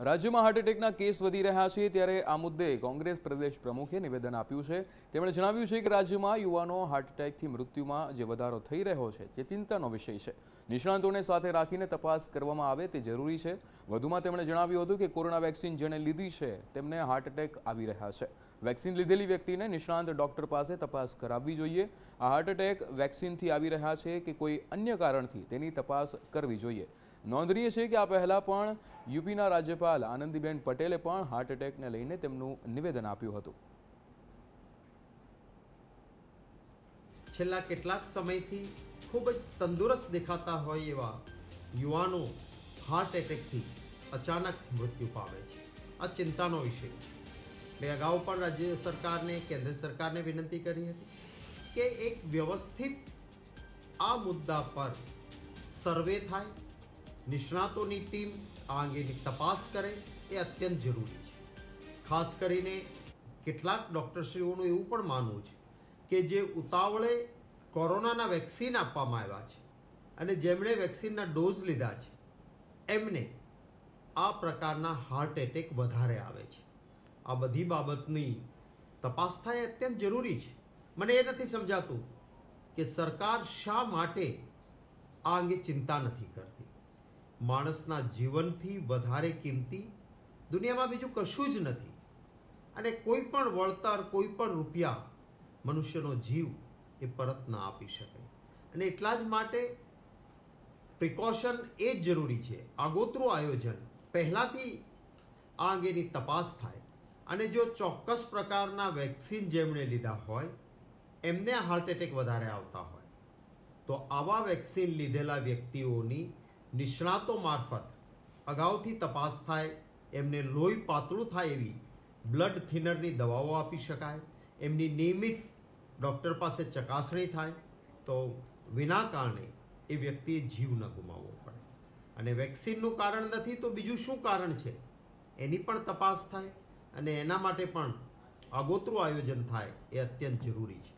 રાજ્યમાં heart એટેકના case વધી રહ્યા છે ત્યારે આ મુદ્દે કોંગ્રેસ પ્રદેશ પ્રમુખે નિવેદન આપ્યું છે તેમણે જણાવ્યું છે કે રાજ્યમાં યુવાનો હાર્ટ એટેકથી મૃત્યુમાં જે વધારો થઈ રહ્યો છે જે ચિંતાનો વિષય છે નિષ્ણાંતોને સાથે રાખીને તપાસ કરવામાં આવે તે જરૂરી છે વધુમાં તેમણે જણાવ્યું હતું કે કોરોના વેક્સિન જેણે લીધી છે તેમને હાર્ટ એટેક આવી રહ્યા છે વેક્સિન લીધેલી વ્યક્તિને નિષ્ણાંત ડૉક્ટર પાસે તપાસ કરાવવી જોઈએ આ હાર્ટ એટેક વેક્સિનથી આવી રહ્યા છે કે કોઈ અન્ય કારણથી તેની તપાસ કરવી જોઈએ નોંધનીય છે કે આ પહેલાં પણ યુપીના રાજ્યપાલ રાજ્યપાલ આનંદીબેન પટેલે પણ હાર્ટ એટેકને લઈને તેમનું નિવેદન આપ્યું હતું છેલ્લા કેટલાક સમયથી ખૂબ જ તંદુરસ્ત દેખાતા હોય એવા યુવાનો હાર્ટ એટેકથી અચાનક મૃત્યુ પામે છે આ ચિંતાનો વિષય છે મેં અગાઉ પણ રાજ્ય સરકારને કેન્દ્ર સરકારને વિનંતી કરી હતી કે એક વ્યવસ્થિત આ મુદ્દા પર સર્વે થાય નિષ્ણાતોની ટીમ આ અંગેની તપાસ કરે એ અત્યંત જરૂરી છે ખાસ કરીને કેટલાક ડૉક્ટરશ્રીઓનું એવું પણ માનવું છે કે જે ઉતાવળે કોરોનાના વેક્સિન આપવામાં આવ્યા છે અને જેમણે વેક્સિનના ડોઝ લીધા છે એમને આ પ્રકારના હાર્ટ એટેક વધારે આવે છે આ બધી બાબતની તપાસ થાય અત્યંત જરૂરી છે મને એ નથી સમજાતું કે સરકાર શા માટે આ અંગે ચિંતા નથી કરતી માણસના જીવનથી વધારે કિંમતી દુનિયામાં બીજું કશું જ નથી અને કોઈ પણ વળતર કોઈ પણ રૂપિયા મનુષ્યનો જીવ એ પરત ના આપી શકે અને એટલા જ માટે પ્રિકોશન એ જ જરૂરી છે આગોતરું આયોજન પહેલાંથી આ અંગેની તપાસ થાય અને જો ચોક્કસ પ્રકારના વેક્સિન જેમણે લીધા હોય એમને હાર્ટ એટેક વધારે આવતા હોય તો આવા વેક્સિન લીધેલા વ્યક્તિઓની નિષ્ણાતો મારફત અગાઉથી તપાસ થાય એમને લોહી પાતળું થાય એવી બ્લડ થિનરની દવાઓ આપી શકાય એમની નિયમિત ડૉક્ટર પાસે ચકાસણી થાય તો વિના કારણે એ વ્યક્તિએ જીવ ન ગુમાવવો પડે અને વેક્સિનનું કારણ નથી તો બીજું શું કારણ છે એની પણ તપાસ થાય અને એના માટે પણ આગોતરું આયોજન થાય એ અત્યંત જરૂરી છે